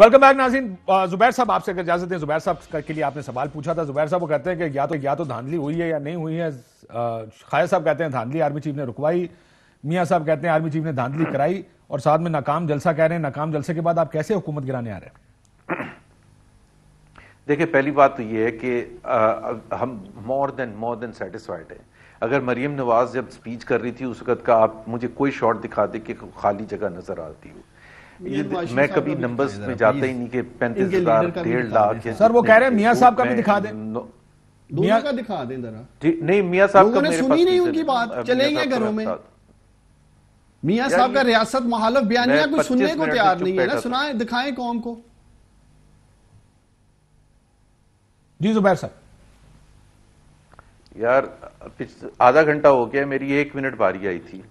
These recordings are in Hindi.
वेलकम बैक नाजीन जुबैर साहब आपसे अगर इजाजत हैं जुबैर साहब के लिए आपने सवाल पूछा था जुबैर साहब वो कहते हैं कि या तो या तो धांधली हुई है या नहीं हुई है खायर साहब कहते हैं धांधली आर्मी चीफ ने रुकवाई मियाँ साहब कहते हैं आर्मी चीफ ने धांधली कराई और साथ में नाकाम जलसा कह रहे हैं नाकाम जलसे के बाद आप कैसे हुकूमत गिराने आ रहे हैं देखिए पहली बात तो ये है कि हम more than more than satisfied है अगर मरीम नवाज जब स्पीच कर रही थी उस वक्त का आप मुझे कोई शॉट दिखा दे कि खाली जगह नजर आती हो मैं कभी नंबर्स में जाता ही नहीं कि पैंतीस हजार डेढ़ लाख सर वो कह रहे हैं मियाँ साहब का भी दिखा दे मियाँ का दिखा दे जरा नहीं मियाँ साहब का सुनी नहीं उनकी बात चलेंगे घरों में मियाँ साहब का रियासत महालफ बयानिया कुछ सुनने को तैयार नहीं है ना सुनाए दिखाएं कौम को जी जुबैर साहब यार आधा घंटा हो गया मेरी एक मिनट बारी आई थी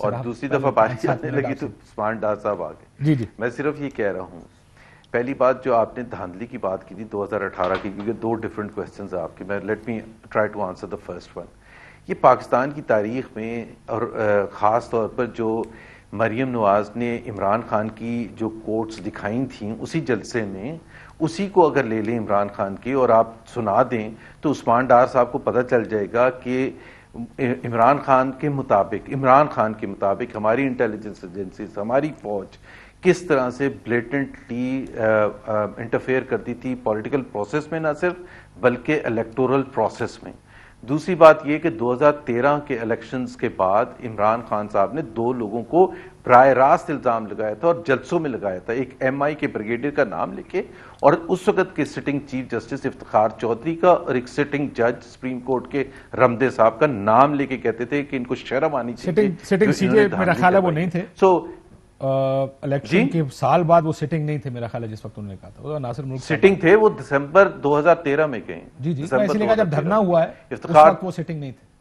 और दूसरी दफा बारिश आने लगी तो उस्मान डार साहब आ गए जी जी मैं सिर्फ ये कह रहा हूँ पहली बात जो आपने धांधली की बात की थी 2018 की क्योंकि दो डिफरेंट क्वेश्चंस हैं आपके मैं let me try to answer the first one ये पाकिस्तान की तारीख में और ख़ास तौर पर जो मरीम नवाज़ ने इमरान खान की जो कोर्ट्स दिखाई थी उसी जलसे में उसी को अगर ले लें इमरान खान की और आप सुना दें तो उस्मान डार साहब को पता चल जाएगा कि इमरान खान के मुताबिक इमरान खान के मुताबिक हमारी इंटेलिजेंस एजेंसी हमारी फौज किस तरह से ब्लेटेंटली इंटरफेयर करती थी पॉलिटिकल प्रोसेस में ना सिर्फ बल्कि इलेक्टोरल प्रोसेस में दूसरी बात यह कि 2013 के इलेक्शंस के बाद इमरान खान साहब ने दो लोगों को प्राय रास्त इल्ज़ाम लगाया था और जलसों में लगाया था एक एमआई के ब्रिगेडियर का नाम लेके और उस वक्त के sitting chief justice Iftikhar Chaudhry का और एक सिटिंग जज सुप्रीम कोर्ट के रमदे साहब का नाम लेके कहते थे कि इनको शर्म आनी चाहिए वो नहीं थे सो इलेक्शन के साल बाद वो सिटिंग नहीं थे मेरा ख्याल है जिस वक्त उन्होंने कहा था वो नासिर मुल्क सिटिंग थे वो दिसंबर 2013 में कहीं जी जी मैं इसलिए कहा जब धरना हुआ है उस वक्त वो सिटिंग नहीं थे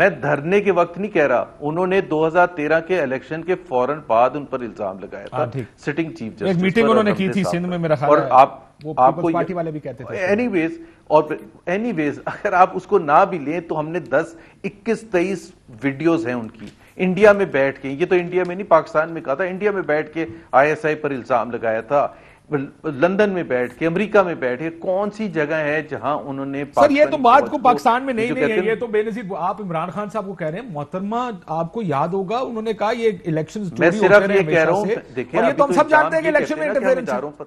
मैं धरने के वक्त नहीं कह रहा उन्होंने 2013 के इलेक्शन के फौरन बाद उन पर इल्जाम लगाया हाँ, था सिटिंग चीफ जस्टिस मीटिंग उन्होंने की थी सिंध में मेरा ख्याल है और आप आपको पार्टी वाले भी कहते थे एनीवेज और एनीवेज अगर आप उसको ना भी लें तो हमने 10 21 तेईस वीडियोस हैं उनकी इंडिया में बैठ के ये तो इंडिया में नहीं पाकिस्तान में कहा था इंडिया में बैठ के आईएसआई पर इल्जाम लगाया था लंदन में बैठ के अमेरिका में बैठे कौन सी जगह है जहां उन्होंने सर ये तो बात को पाकिस्तान में नहीं, नहीं है ये तो बेनजीर आप इमरान खान साहब को कह रहे हैं मोहतरमा आपको याद होगा उन्होंने कहा ये इलेक्शन मैं सिर्फ ये कह रहा हूँ देखिए तो हम तो सब जानते हैं कि इलेक्शन में इंटरफेरेंस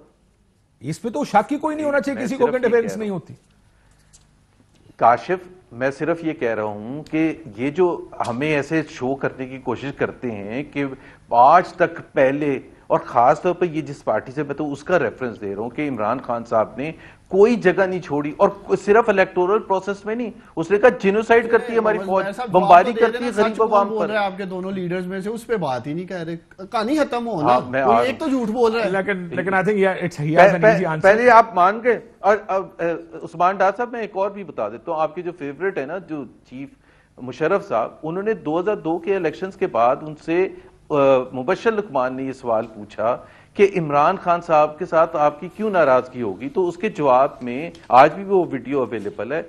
इस पे तो शक ही कोई नहीं होना चाहिए किसी को डिफेंस नहीं होती काशिफ मैं सिर्फ ये कह रहा हूं कि ये जो हमें ऐसे शो करने की कोशिश करते हैं कि आज तक पहले और ख़ास तौर पर ये जिस पार्टी से मैं तो उसका रेफरेंस दे रहा हूं कि इमरान खान साहब ने कोई जगह नहीं छोड़ी और सिर्फ इलेक्टोरल प्रोसेस में नहीं उसने कहा जिनोसाइड करती है हमारी फौज बमबारी तो करती है गरीब आवाम पर आपके दोनों लीडर्स में से उस पर बात ही नहीं कह रहे कहानी खत्म हो ना मैं एक तो झूठ बोल रहा है लेकिन लेकिन आई थिंक इट्स पहले आप मान गए और अब उस्मान डार साहब मैं एक और भी बता देता हूँ आपके जो फेवरेट है ना जो चीफ मुशरफ साहब उन्होंने 2002 के इलेक्शंस के बाद उनसे मुबशर लकमान ने यह सवाल पूछा कि इमरान खान साहब के साथ आपकी क्यों नाराजगी होगी तो उसके जवाब में आज भी वो वीडियो अवेलेबल है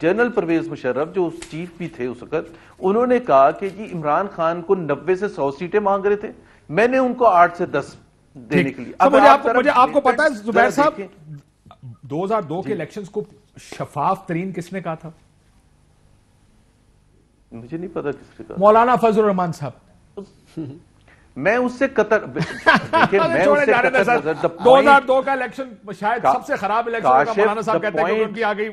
जनरल परवेज मुशर्रफ जो उस चीफ भी थे उस वक्त उन्होंने कहा कि जी इमरान खान को नब्बे से सौ सीटें मांग रहे थे मैंने उनको आठ से दस देने के लिए तो अब मुझे आप, मुझे आपको पता है जुबैर साहब 2002 के इलेक्शंस को शफाफ तरीन किसने कहा था मुझे नहीं पता किसने कहा मौलाना फजल रहमान साहब मैं उससे कतर मैं उससे कतर दो हजार दो का इलेक्शन शायद सबसे खराब इलेक्शन साहब कहते हैं उनकी आ गई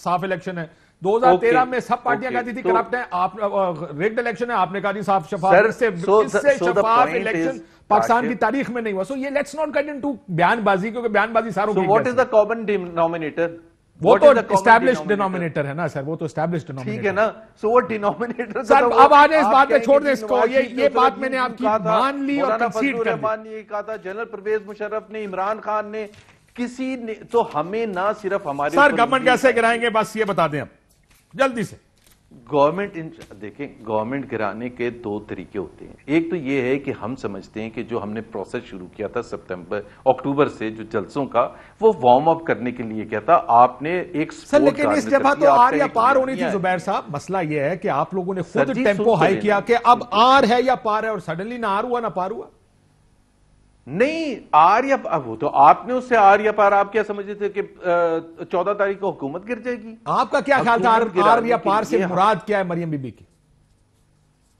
साफ इलेक्शन है 2013 में सब पार्टियां कहती थी तो- करप्ट है आप रिग्ड इलेक्शन है आपने कहा जी साफ शफाफ इससे इससे शफाफ इलेक्शन पाकिस्तान की तारीख में नहीं हुआ सो ये लेट्स नॉट गेट इनटू बयानबाजी क्योंकि बयानबाजी सारों की what is the common denominator वो तो स्टैब्लिश डिनोमिनेटर है ना सर वो तो स्टैब्लिश डिनोमिनेटर ठीक है ना सो वो डिनोमिनेटर तो सर अब जाए इस बात पे छोड़ दे इसको ये ये तो बात मैंने आपकी मान ली और कंसीड कर मान ये कहा था जनरल परवेज मुशर्रफ ने इमरान खान ने किसी ने तो हमें ना सिर्फ हमारे सर गवर्नमेंट कैसे गिराएंगे बस ये बता दें आप जल्दी से गवर्नमेंट इन देखें गवर्नमेंट गिराने के दो तरीके होते हैं एक तो ये है कि हम समझते हैं कि जो हमने प्रोसेस शुरू किया था सितंबर अक्टूबर से जो जलसों का वो वार्म अप करने के लिए क्या था आपने एक सर लेकिन इस जगह तो आर या पार होनी थी जुबैर साहब मसला ये है कि आप लोगों ने खुद टेम्पो हाई किया कि अब आर है या पार है और सडनली ना आर हुआ ना पार हुआ नहीं आर्य अब तो आपने उससे आर्य पार आप क्या समझे थे कि चौदह तारीख को हुकूमत गिर जाएगी आपका क्या ख्याल था आर्य पार से मुराद क्या है मरियम बीबी की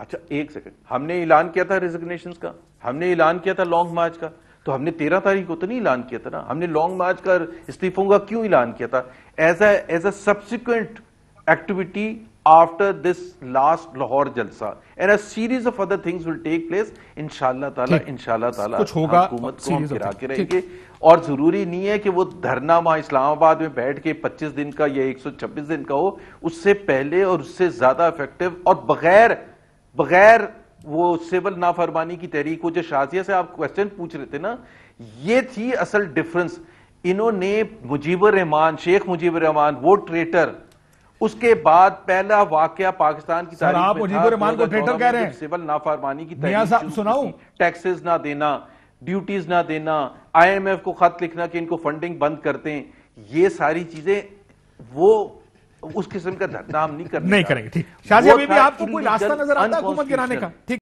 अच्छा एक सेकंड हमने ऐलान किया था रिजिग्नेशन का हमने ऐलान किया था लॉन्ग मार्च का तो हमने तेरह तारीख को तो नहीं ऐलान किया था ना हमने लॉन्ग मार्च का इस्तीफों का क्यों ऐलान किया था as as a subsequent activity after this last Lahore Jalsa. And a series of other things will take place. Inshallah Taala, Inshallah Taala, कुछ होगा हुकूमत को हम गिरा के रहेंगे और ज़रूरी नहीं है कि वो धरना वहाँ इस्लामाबाद में बैठ के 25 दिन का या 126 दिन का हो उससे पहले और उससे ज़्यादा इफेक्टिव और बगैर बगैर वो सिविल नाफरमानी की तहरीक हो जो शाजिया से आप क्वेश्चन पूछ रहे थे ना ये थी असल डिफरेंस इन्होंने मुजीबर रहमान शेख मुजीबर रहमान वो ट्रेटर उसके बाद पहला वाक्य पाकिस्तान की सिविल नाफरमानी की सुनाऊं टैक्सेस ना देना ड्यूटीज ना देना आईएमएफ को खत लिखना कि इनको फंडिंग बंद करते हैं ये सारी चीजें वो उस किस्म का धरना हम नहीं नहीं करेंगे ठीक शाहजी अभी भी आपको कोई रास्ता नजर आता हुकूमत गिराने का ठीक